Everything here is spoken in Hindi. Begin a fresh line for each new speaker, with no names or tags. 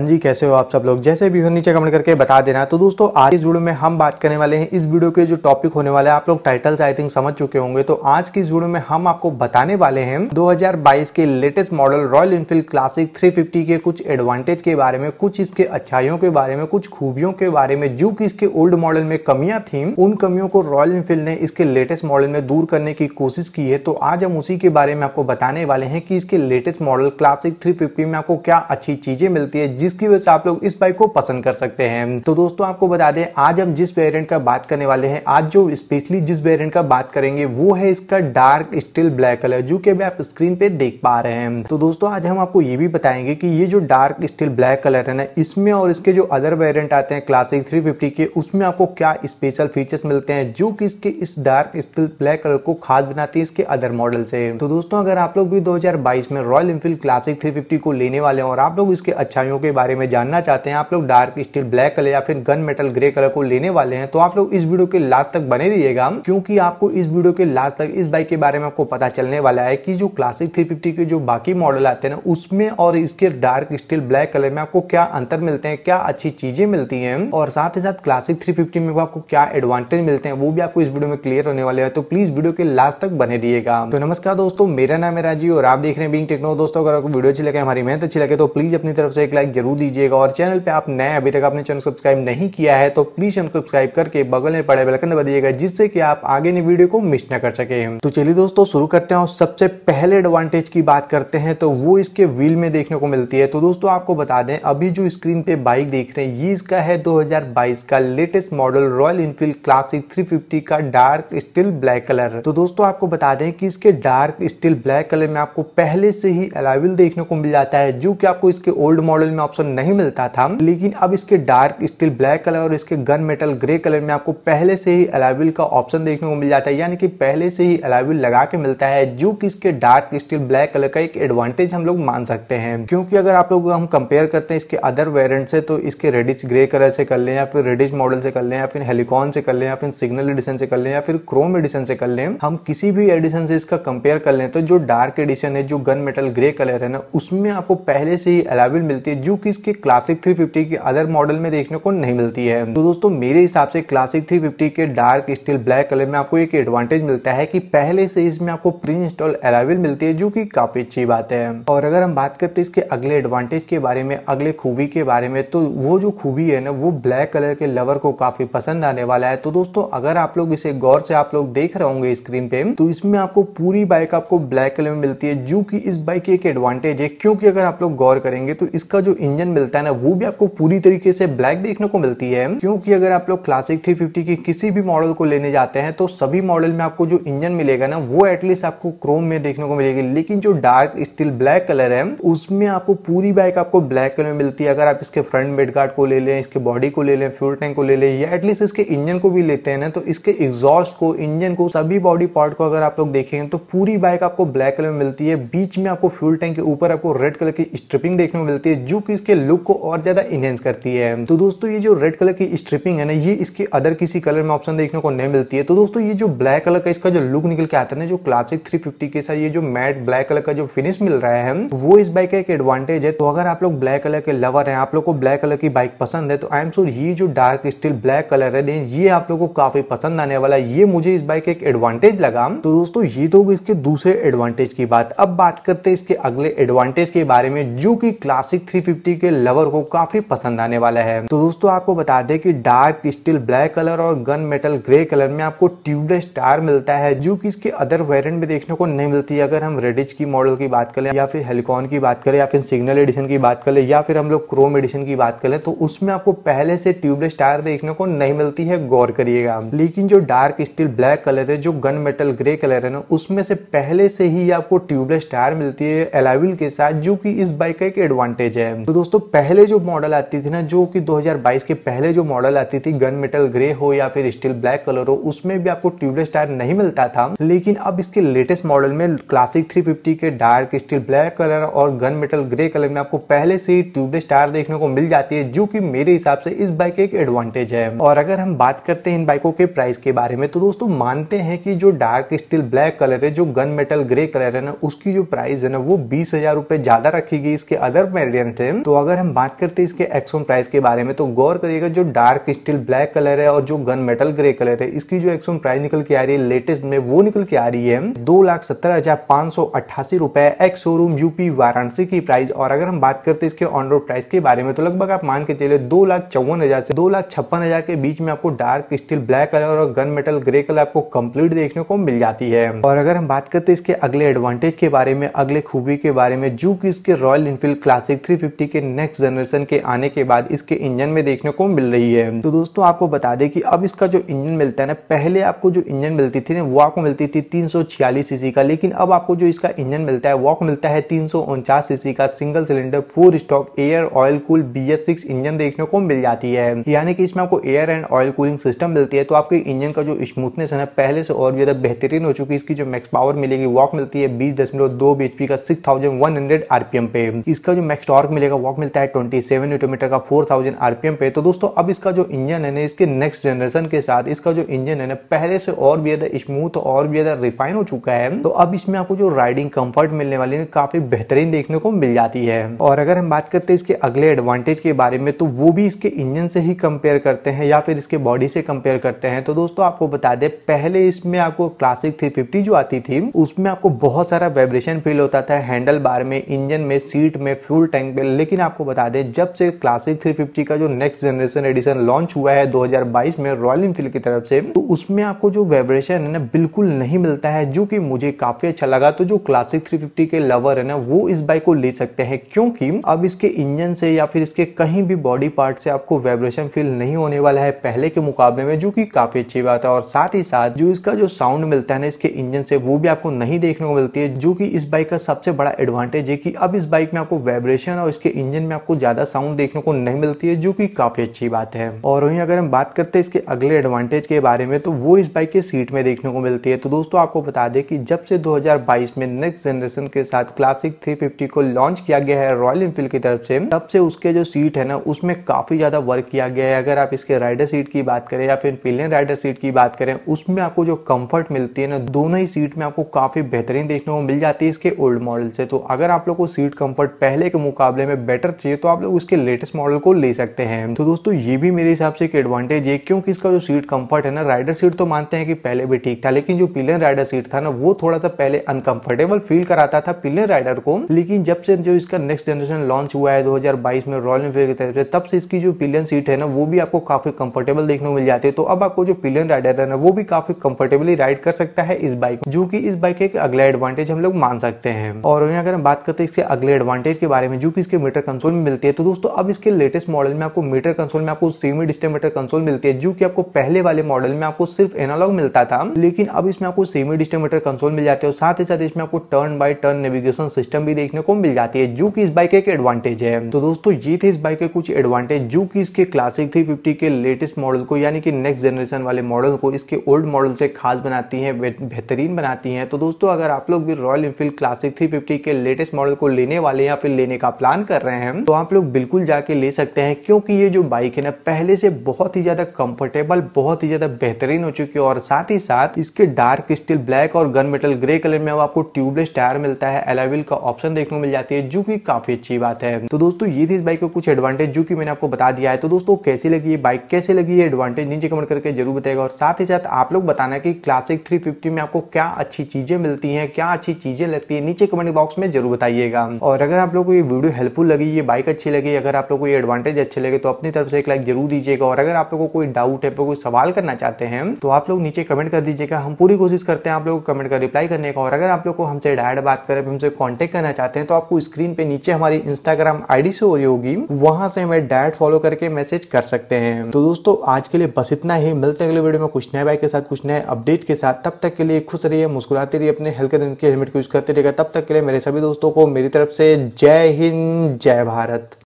हाँ जी कैसे हो आप सब लोग जैसे भी हो नीचे कमेंट करके बता देना तो दोस्तों आज इस वीडियो में हम बात करने वाले हैं इस वीडियो के जो टॉपिक होने वाला है आप लोग टाइटल्स आई थिंक समझ चुके होंगे तो आज की इस वीडियो में हम आपको बताने वाले हैं 2022 के latest model Royal Enfield Classic three के कुछ एडवांटेज के बारे में कुछ इसके अच्छाइयों के बारे में कुछ खूबियों के बारे में जो कि इसके ओल्ड मॉडल में कमियां थी उन कमियों को रॉयल इनफील्ड ने इसके लेटेस्ट मॉडल में दूर करने की कोशिश की है तो आज हम उसी के बारे में आपको बताने वाले हैं कि इसके लेटेस्ट मॉडल क्लासिक थ्री में आपको क्या अच्छी चीजें मिलती है जिस जिसकी वजह से आप लोग इस बाइक को पसंद कर सकते हैं तो दोस्तों आपको बता दें आज हम जिस वेरियंट का बात करने वाले हैं आज जो स्पेशली जिस वेरियंट का बात करेंगे वो है इसका डार्क स्टील ब्लैक कलर जो कि आप स्क्रीन पे देख पा रहे हैं तो दोस्तों आज हम आपको ये भी बताएंगे कि ये जो डार्क स्टील ब्लैक कलर है ना इसमें और इसके जो अदर वेरियंट आते हैं क्लासिक 350 के उसमें आपको क्या स्पेशल फीचर्स मिलते हैं जो कि इसके इस डार्क स्टील ब्लैक कलर को खास बनाती है इसके अदर मॉडल से तो दोस्तों अगर आप लोग भी दो में रॉयल इनफील्ड क्लासिक 350 को लेने वाले हैं और आप लोग इसके अच्छाइयों के के बारे में जानना चाहते हैं आप लोग डार्क स्टील ब्लैक कलर या फिर गन मेटल ग्रे कलर को लेने वाले हैं तो आप लोग इस वीडियो के लास्ट तक बने रहिएगा क्योंकि आपको इस वीडियो के लास्ट तक इस बाइक के बारे में आपको पता चलने वाला है कि जो क्लासिक थ्री के जो बाकी मॉडल आते हैं उसमें और इसके डार्क स्टील ब्लैक कलर में आपको क्या अंतर मिलते हैं क्या अच्छी चीजें मिलती है और साथ ही साथ क्लासिक थ्री में आपको क्या एडवांटेज मिलते हैं वो भी आपको इस वीडियो में क्लियर होने वाले हैं तो प्लीज वीडियो के लास्ट तक बने रहिएगा तो नमस्कार दोस्तों मेरा नाम है राजी और आप देख रहे हैं बिंग टेक्नो दोस्तों अगर आपको वीडियो अच्छी लगे हमारी मेहनत अच्छी लगे तो प्लीज अपनी तरफ से एक लाइक जरूर दीजिएगा और चैनल पे आप नए अभी तक आपने चैनल सब्सक्राइब नहीं किया है तो प्लीज चैनल सब्सक्राइब करके बगल में पड़े बेलकन दबा दीजिएगा जिससे कि आप आगे ने वीडियो को मिस ना कर सके तो चलिए दोस्तों शुरू करते हैं और सबसे पहले एडवांटेज की बात करते हैं तो वो इसके व्हील में देखने को मिलती है तो दोस्तों आपको बता दें अभी जो स्क्रीन पे बाइक देख रहे हैं ये इसका है दो का latest model Royal Enfield Classic three का डार्क स्टील ब्लैक कलर तो दोस्तों आपको बता दें कि इसके डार्क स्टील ब्लैक कलर में आपको पहले से ही अलाविल देखने को मिल जाता है जो कि आपको इसके ओल्ड मॉडल में ऑप्शन नहीं मिलता था लेकिन अब इसके डार्क स्टील ब्लैक कलर और इसके गन मेटल ग्रे कलर में आपको पहले से ही अलाइविल का ऑप्शन देखने को मिल जाता है यानी कि पहले से ही अलाविल लगा के मिलता है जो कि इसके डार्क स्टील ब्लैक कलर का एक एडवांटेज हम लोग मान सकते हैं क्योंकि अगर आप लोग हम कंपेयर करते हैं इसके अदर वेरियंट से तो इसके रेडिज ग्रे कलर से कर लें या फिर रेडिज मॉडल से कर लें या फिर हेलीकॉन से कर लें या फिर सिग्नल एडिशन से कर लें या फिर क्रोम एडिशन से कर लें हम किसी भी एडिशन से इसका कंपेयर कर लें तो जो डार्क एडिशन है जो गन मेटल ग्रे कलर है ना उसमें आपको पहले से ही अलाविल मिलती है जो कि इसके क्लासिक 350 के अदर मॉडल में देखने को नहीं मिलती है तो दोस्तों मेरे हिसाब से क्लासिक 350 के डार्क स्टील ब्लैक कलर में आपको एक एडवांटेज मिलता है कि पहले से इसमें आपको प्री इंस्टॉल अराइवल मिलती है जो कि काफी अच्छी बात है और अगर हम बात करते हैं इसके अगले एडवांटेज के बारे में अगले खूबी के बारे में तो वो जो खूबी है ना वो ब्लैक कलर के लवर को काफी पसंद आने वाला है तो दोस्तों अगर आप लोग इसे गौर से आप लोग देख रहे होंगे स्क्रीन पे तो इसमें आपको पूरी बाइक आपको ब्लैक कलर में मिलती है जो कि इस बाइक की एक एडवांटेज है क्योंकि अगर आप लोग गौर करेंगे तो इसका जो इंजन मिलता है ना वो भी आपको पूरी तरीके से ब्लैक देखने को मिलती है क्योंकि अगर आप लोग क्लासिक थ्री फिफ्टी के किसी भी मॉडल को लेने जाते हैं तो सभी मॉडल में आपको जो इंजन मिलेगा ना वो एटलीस्ट आपको क्रोम में देखने को मिलेगी लेकिन जो डार्क स्टील ब्लैक कलर है उसमें आपको पूरी बाइक आपको ब्लैक कलर में मिलती है अगर आप इसके फ्रंट बेडगार्ड को ले लें इसके बॉडी को ले लें फ्यूल टैंक को ले लें या एटलीस्ट इसके इंजन को भी लेते हैं ना तो इसके एग्जॉस्ट को इंजन को सभी बॉडी पार्ट को अगर आप लोग देखेंगे तो पूरी बाइक आपको ब्लैक कलर में मिलती है बीच में आपको फ्यूल टैंक के ऊपर आपको रेड कलर की स्ट्रिपिंग देखने को मिलती है जो कि इसके लुक को और ज़्यादा इनहेंस करती है तो दोस्तों ये जो रेड कलर की स्ट्रिपिंग है ना ये इसके अदर किसी कलर में ऑप्शन देखने को नहीं मिलती है तो दोस्तों ये जो ब्लैक कलर का इसका जो लुक निकल के आता है ना जो क्लासिक 350 के साथ ये जो मैट ब्लैक कलर का जो फिनिश मिल रहा है वो इस बाइक का एक एडवांटेज है तो अगर आप लोग ब्लैक कलर के लवर है आप लोग को ब्लैक कलर की बाइक पसंद है तो आई एम श्योर ये जो डार्क स्टील ब्लैक कलर है ये आप लोग को काफी पसंद आने वाला है ये मुझे इस बाइक का एक एडवांटेज लगा तो दोस्तों ये तो इसके दूसरे एडवांटेज की बात अब बात करते हैं इसके अगले एडवांटेज के बारे में जो कि क्लासिक थ्री मूर्ति के लवर को काफी पसंद आने वाला है तो दोस्तों आपको बता दें कि डार्क स्टील ब्लैक कलर और गन मेटल ग्रे कलर में आपको ट्यूबलेस स्टार मिलता है जो कि इसके अदर वेरियंट में देखने को नहीं मिलती है अगर हम रेडिज की मॉडल की बात करें या फिर हेलीकॉन की बात करें या फिर सिग्नल एडिशन की बात करें या फिर हम लोग क्रोम एडिशन की बात करें तो उसमें आपको पहले से ट्यूबलेस टायर देखने को नहीं मिलती है गौर करिएगा लेकिन जो डार्क स्टील ब्लैक कलर है जो गन मेटल ग्रे कलर है ना उसमें से पहले से ही आपको ट्यूबलेस टायर मिलती है एलाविल के साथ जो कि इस बाइक का एक एडवांटेज है तो दोस्तों पहले जो मॉडल आती थी ना जो कि 2022 के पहले जो मॉडल आती थी गन मेटल ग्रे हो या फिर स्टील ब्लैक कलर हो उसमें भी आपको ट्यूबलेस टायर नहीं मिलता था लेकिन अब इसके लेटेस्ट मॉडल में क्लासिक 350 के डार्क स्टील ब्लैक कलर और गन मेटल ग्रे कलर में आपको पहले से ही ट्यूबलेस टायर देखने को मिल जाती है जो की मेरे हिसाब से इस बाइक एक एडवांटेज है और अगर हम बात करते हैं इन बाइकों के प्राइस के बारे में तो दोस्तों मानते हैं कि जो डार्क स्टील ब्लैक कलर है जो गन मेटल ग्रे कलर है ना उसकी जो प्राइस है ना वो बीस हजार ज्यादा रखी गई इसके अदर वेरियंट है हम्म। तो अगर हम बात करते हैं इसके एक्सोन प्राइस के बारे में तो गौर करिएगा जो डार्क स्टील ब्लैक कलर है और जो गन मेटल ग्रे कलर है इसकी जो एक्सोन प्राइस निकल के आ रही है लेटेस्ट में वो निकल के आ रही है दो लाख सत्तर हजार पांच सौ अट्ठासी रुपए एक्स शोरूम यूपी वाराणसी की प्राइस और अगर हम बात करते हैं इसके ऑन रोड प्राइस के बारे में तो लगभग आप मान के चले दो लाख चौवन हजार से दो लाख छप्पन हजार के बीच में आपको डार्क स्टील ब्लैक कलर और गन मेटल ग्रे कलर आपको कंप्लीट देखने को मिल जाती है और अगर हम बात करते हैं इसके अगले एडवांटेज के बारे में अगले खूबी के बारे में जो कि इसके रॉयल इनफील्ड क्लासिक थ्री के नेक्स्ट जनरेशन के आने के बाद इसके इंजन में देखने को मिल रही है तो दोस्तों आपको बता दें कि अब इसका जो इंजन मिलता है ना पहले आपको जो इंजन मिलती थी ना वो आपको मिलती थी तीन सीसी का लेकिन अब आपको जो इसका इंजन मिलता है वॉक मिलता है तीन सीसी का single cylinder four stroke air oil cool B engine देखने को मिल जाती है यानी कि इसमें आपको air and oil cooling system मिलती है तो आपके इंजन का जो स्मूथनेस है ना पहले से और ज्यादा बेहतरीन हो चुकी है इसकी जो मैक्स पावर मिलेगी वॉक मिलती है बीस दशमलव दो बीएचपी का six thousand one hundred RPM पे इसका जो मैक्स टॉर्क मिलेगा वॉक मिलता है ट्वेंटी सेवन न्यूटोमीटर का 4000 आरपीएम पे तो दोस्तों अब इसका जो इंजन है ना इसके नेक्स्ट जनरेशन के साथ इसका जो इंजन है ना पहले से और भी ज़्यादा स्मूथ और भी ज़्यादा रिफाइन हो चुका है तो अब इसमें आपको जो राइडिंग कंफर्ट मिलने वाली है काफ़ी बेहतरीन देखने को मिल जाती है और अगर हम बात करते हैं इसके अगले एडवांटेज के बारे में तो वो भी इसके इंजन से ही कंपेयर करते हैं या फिर इसके बॉडी से कंपेयर करते हैं तो दोस्तों आपको बता दें पहले इसमें आपको क्लासिक थ्री जो आती थी उसमें आपको बहुत सारा वाइब्रेशन फील होता था हैंडल बार में इंजन में सीट में फ्यूल टैंक में लेकिन लेकिन आपको बता दें जब से क्लासिक 350 का जो नेक्स्ट जनरेशन एडिशन लॉन्च हुआ है 2022 में रॉयल इनफील्ड की तरफ से तो उसमें आपको जो वाइब्रेशन है ना बिल्कुल नहीं मिलता है जो कि मुझे काफी अच्छा लगा तो जो क्लासिक 350 के लवर है ना वो इस बाइक को ले सकते हैं क्योंकि अब इसके इंजन से या फिर इसके कहीं भी बॉडी पार्ट से आपको वाइब्रेशन फील नहीं होने वाला है पहले के मुकाबले में जो कि काफी अच्छी बात है और साथ ही साथ जो इसका जो साउंड मिलता है ना इसके इंजन से वो भी आपको नहीं देखने को मिलती है जो कि इस बाइक का सबसे बड़ा एडवांटेज है कि अब इस बाइक में आपको वाइब्रेशन और इसके इंजन में आपको ज़्यादा साउंड देखने को नहीं मिलती है जो कि काफ़ी अच्छी बात है और वहीं अगर हम बात करते हैं इसके अगले एडवांटेज के बारे में तो वो इस बाइक के सीट में देखने को मिलती है तो दोस्तों आपको बता दें कि जब से 2022 में नेक्स्ट जनरेशन के साथ क्लासिक 350 को लॉन्च किया गया है रॉयल इनफील्ड की तरफ से तब से उसके जो सीट है ना उसमें काफ़ी ज़्यादा वर्क किया गया है अगर आप इसके राइडर सीट की बात करें या फिर पिलियन राइडर सीट की बात करें उसमें आपको जो कंफर्ट मिलती है ना दोनों ही सीट में आपको काफ़ी बेहतरीन देखने को मिल जाती है इसके ओल्ड मॉडल से तो अगर आप लोग को सीट कंफर्ट पहले के मुकाबले में बेटर चाहिए तो आप लोग उसके लेटेस्ट मॉडल को ले सकते हैं तो दोस्तों ये भी मेरे हिसाब से एक एडवांटेज है क्योंकि इसका जो सीट कंफर्ट है ना राइडर सीट तो मानते हैं कि पहले भी ठीक था लेकिन जो पिलियन राइडर सीट था ना वो थोड़ा सा पहले अनकंफर्टेबल फील कराता था पिलियन राइडर को लेकिन जब से जो इसका नेक्स्ट जनरेशन लॉन्च हुआ है दो में रॉयल एनफील्ड की तरफ से तब से इसकी जो पिलियन सीट है ना वो भी आपको काफी कंफर्टेबल देखने को मिल जाती है तो अब आपको जो पिलियन राइडर है ना वो भी काफी कंफर्टेबली राइड कर सकता है इस बाइक जो की इस बाइक के अगला एडवांटेज हम लोग मान सकते हैं और अगर हम बात करते हैं इसके अगले एडवांटेज के बारे में जो कि इसके मीटर मीटर कंसोल में मिलती है तो दोस्तों अब इसके लेटेस्ट मॉडल में आपको मीटर कंसोल में आपको सेमी डिस्टेंट मीटर कंसोल मिलती है जो कि आपको पहले वाले मॉडल में आपको सिर्फ एनालॉग मिलता था लेकिन अब इसमें आपको सेमी डिस्टेंट मीटर कंसोल मिल जाते हैं साथ ही साथ इसमें आपको turn by turn navigation system भी देखने को मिल जाती है जो की इस बाइक एक एडवांटेज है तो दोस्तों ये थे इस बाइक के कुछ एडवांटेज जो की इसके क्लासिक थ्री फिफ्टी के लेटेस्ट मॉडल को यानी कि नेक्स्ट जनरेशन वाले मॉडल को इसके ओल्ड मॉडल से खास बनाती है बेहतरीन बनाती है तो दोस्तों अगर आप लोग भी रॉयल इनफील्ड क्लासिक थ्री के लेटेस्ट मॉडल को लेने वाले या फिर लेने का प्लान कर रहे रहे हैं तो आप लोग बिल्कुल जाके ले सकते हैं क्योंकि ये जो बाइक है ना पहले से बहुत ही ज्यादा कंफर्टेबल बहुत ही ज्यादा बेहतरीन हो चुकी है और साथ ही साथ इसके डार्क स्टील ब्लैक और गन मेटल ग्रे कलर में आपको ट्यूबलेस टायर मिलता है एलेवल का ऑप्शन देखने को मिल जाती है जो की काफी अच्छी बात है तो दोस्तों ये थी इस बाइक का कुछ एडवांटेज जो की मैंने आपको बता दिया है तो दोस्तों कैसी लगी ये बाइक कैसे लगी ये एडवांटेज नीचे कमेंट करके जरूर बताएगा और साथ ही साथ आप लोग बताना की क्लासिक थ्री में आपको क्या अच्छी चीजें मिलती है क्या अच्छी चीजें लगती है नीचे कमेंट बॉक्स में जरूर बताइएगा और अगर आप लोग को ये वीडियो हेल्पफुल लगी ये बाइक अच्छी लगी अगर आप लोग को ये एडवांटेज अच्छे लगे तो अपनी तरफ से एक लाइक जरूर दीजिएगा और अगर आप लोग को कोई डाउट है कोई सवाल करना चाहते हैं तो आप लोग नीचे कमेंट कर दीजिएगा हम पूरी कोशिश करते हैं आप लोग कमेंट का रिप्लाई करने का और अगर आप लोग को हमसे डायरेक्ट बात करें हमसे कॉन्टेक्ट करना चाहते हैं तो आपको स्क्रीन पे नीचे हमारी इंस्टाग्राम आईडी से हो रही होगी वहां से हमें डायरेक्ट फॉलो करके मैसेज कर सकते हैं तो दोस्तों आज के लिए बस इतना ही मिलते हैं अगले वीडियो में कुछ नए बाइक के साथ कुछ नए अपडेट के साथ तब तक के लिए खुश रहिए मुस्कुराते रहिए अपने हेल्थ के हेलमेट को यूज करते रहेगा तब तक के लिए मेरे सभी दोस्तों को मेरी तरफ से जय हिंद जय भारत